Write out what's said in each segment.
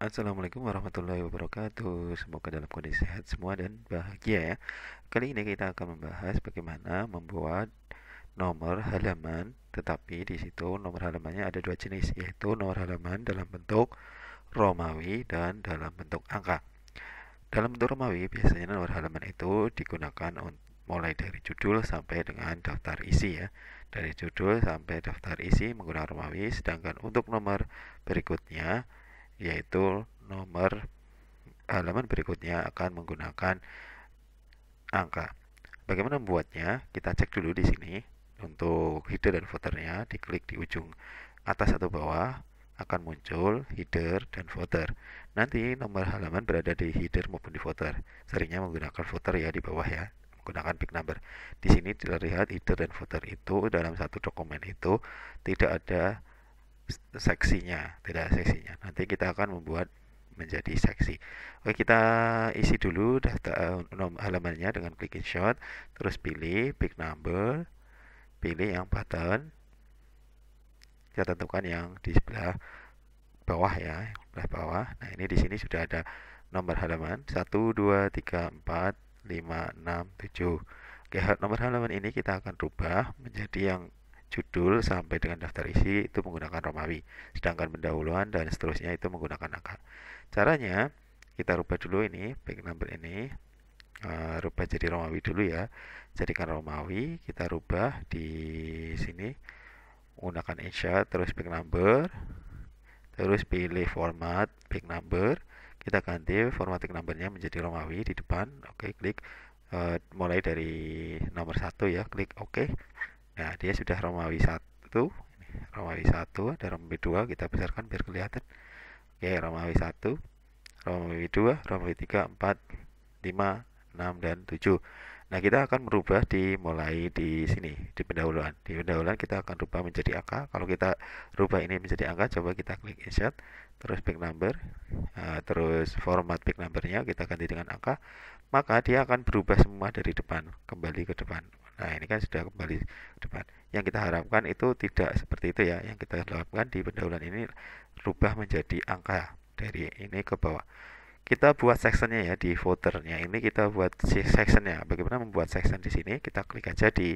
Assalamualaikum warahmatullahi wabarakatuh Semoga dalam kondisi sehat semua dan bahagia ya Kali ini kita akan membahas bagaimana membuat nomor halaman Tetapi di situ nomor halamannya ada dua jenis Yaitu nomor halaman dalam bentuk Romawi dan dalam bentuk angka Dalam bentuk Romawi biasanya nomor halaman itu digunakan mulai dari judul sampai dengan daftar isi ya dari judul sampai daftar isi menggunakan Romawi sedangkan untuk nomor berikutnya yaitu nomor halaman eh, berikutnya akan menggunakan angka. Bagaimana membuatnya? Kita cek dulu di sini untuk header dan footernya. Diklik di ujung atas atau bawah akan muncul header dan footer. Nanti nomor halaman berada di header maupun di footer. Seringnya menggunakan footer ya di bawah ya, menggunakan big number. Di sini terlihat header dan footer itu dalam satu dokumen itu tidak ada seksinya tidak seksinya nanti kita akan membuat menjadi seksi oke kita isi dulu data eh, nomor halamannya dengan klik shot terus pilih big number pilih yang button kita tentukan yang di sebelah bawah ya yang sebelah bawah nah ini di sini sudah ada nomor halaman 1 2 3 4 5 6 7 oke nomor halaman ini kita akan rubah menjadi yang judul sampai dengan daftar isi itu menggunakan Romawi. Sedangkan pendahuluan dan seterusnya itu menggunakan angka. Caranya kita rubah dulu ini back number ini uh, rubah jadi Romawi dulu ya. Jadikan Romawi kita rubah di sini menggunakan insya terus back number terus pilih format back number kita ganti format formatting numbernya menjadi Romawi di depan oke okay, klik uh, mulai dari nomor satu ya klik oke okay. Nah, dia sudah Romawi 1. Romawi 1 ada Romawi 2 kita besarkan biar kelihatan. Oke, Romawi 1, Romawi 2, Romawi 3, 4, 5, 6 dan 7. Nah, kita akan merubah dimulai di sini, di pendahuluan. Di pendahuluan kita akan rubah menjadi angka. Kalau kita rubah ini menjadi angka, coba kita klik insert, terus pick number, uh, terus format pick numbernya kita ganti dengan angka, maka dia akan berubah semua dari depan, kembali ke depan. Nah, ini kan sudah kembali ke depan. Yang kita harapkan itu tidak seperti itu ya. Yang kita harapkan di pendahuluan ini rubah menjadi angka dari ini ke bawah kita buat sectionnya ya di foldernya ini kita buat sectionnya bagaimana membuat section di sini kita klik aja di,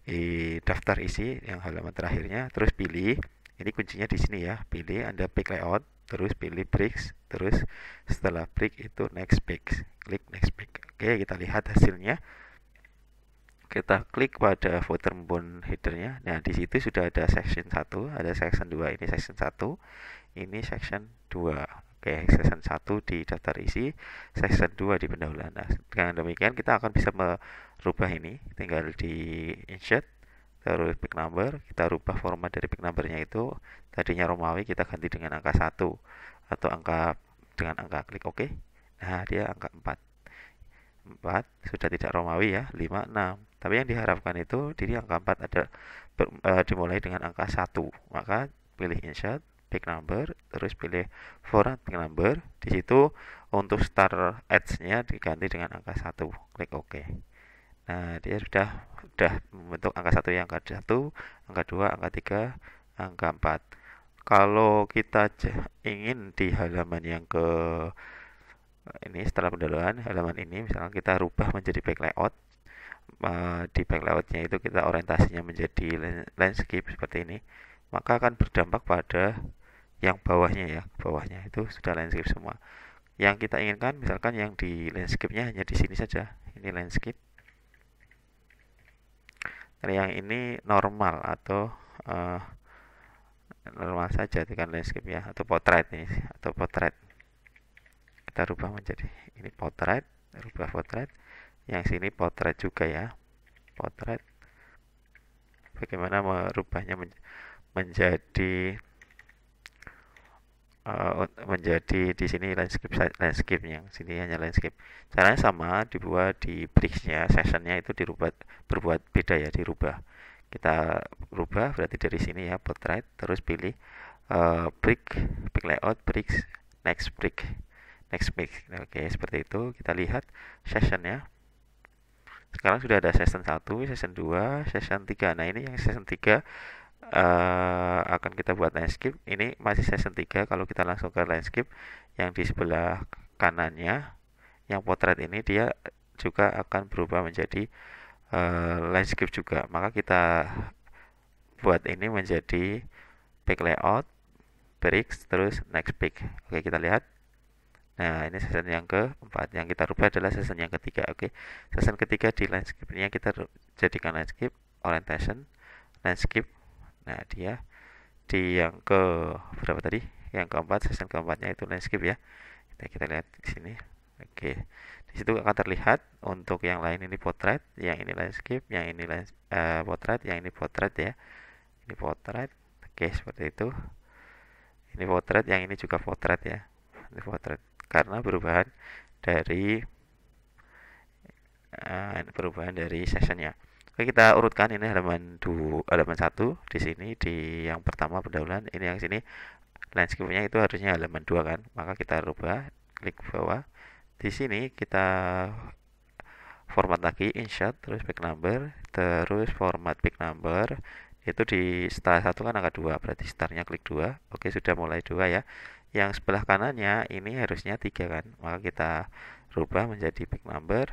di daftar isi yang halaman terakhirnya terus pilih ini kuncinya di sini ya pilih anda pick layout terus pilih bricks terus setelah brick itu next page klik next brick oke kita lihat hasilnya kita klik pada footer maupun headernya. Nah, di situ sudah ada section satu ada section 2, ini section satu ini section 2. Oke, season 1 di daftar isi, season 2 di pendahuluan. Nah, dengan demikian kita akan bisa merubah ini, tinggal di insert, terus pick number, kita rubah format dari pick numbernya itu, tadinya Romawi kita ganti dengan angka 1, atau angka dengan angka klik OK. Nah, dia angka 4. 4 sudah tidak Romawi ya, 5, 6. Tapi yang diharapkan itu diri angka 4 ada e, dimulai dengan angka 1. Maka pilih insert, pick number terus pilih format pick number di situ untuk star edge nya diganti dengan angka satu klik OK nah dia sudah sudah membentuk angka satu yang angka satu angka dua angka tiga angka empat kalau kita ingin di halaman yang ke ini setelah pendahuluan halaman ini misalnya kita rubah menjadi back layout eh, di back layoutnya itu kita orientasinya menjadi landscape seperti ini maka akan berdampak pada yang bawahnya ya bawahnya itu sudah landscape semua yang kita inginkan misalkan yang di landscape-nya hanya di sini saja ini landscape dan nah, yang ini normal atau uh, normal saja tekan landscape ya atau portrait ini atau portrait. kita rubah menjadi ini portrait, rubah portrait. yang sini portrait juga ya portrait. bagaimana merubahnya menjadi uh, menjadi di sini landscape landscape yang sini hanya landscape caranya sama dibuat di bricksnya sessionnya itu dirubah berbuat beda ya dirubah kita rubah berarti dari sini ya portrait terus pilih uh, brick brick layout bricks next brick next brick oke seperti itu kita lihat sessionnya sekarang sudah ada session 1, session 2, session 3 nah ini yang session 3 uh, akan kita buat landscape ini masih session 3 kalau kita langsung ke landscape yang di sebelah kanannya yang potret ini dia juga akan berubah menjadi uh, eh, landscape juga maka kita buat ini menjadi pick layout bricks terus next pick oke kita lihat Nah, ini season yang keempat. Yang kita rubah adalah season yang ketiga. Oke, season ketiga di landscape-nya kita jadikan landscape orientation, landscape Nah, dia di yang ke berapa tadi? Yang keempat, season keempatnya itu landscape ya. Kita nah, kita lihat di sini. Oke. Di situ akan terlihat untuk yang lain ini potret, yang ini landscape, yang ini lands uh, potret, yang ini potret ya. Ini potret. Oke, seperti itu. Ini potret, yang ini juga potret ya. Ini potret karena perubahan dari uh, perubahan dari sessionnya. Oke, kita urutkan ini halaman 2, halaman satu di sini di yang pertama pendahuluan, ini yang sini landscape-nya itu harusnya halaman dua kan. Maka kita rubah, klik bawah. Di sini kita format lagi insert terus back number, terus format back number itu di star satu kan angka dua berarti starnya klik dua oke sudah mulai dua ya yang sebelah kanannya ini harusnya tiga kan maka kita rubah menjadi back number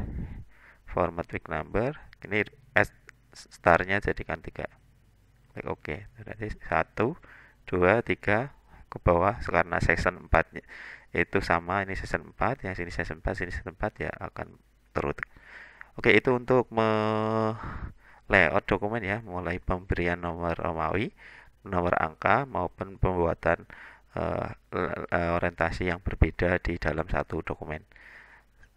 format week number ini s starnya jadikan 3 klik OK berarti 1, 2, 3 ke bawah karena section 4 itu sama ini season 4 yang sini season 4 sini season 4 ya akan turut Oke itu untuk me layout dokumen ya mulai pemberian nomor Romawi nomor angka maupun pembuatan uh, orientasi yang berbeda di dalam satu dokumen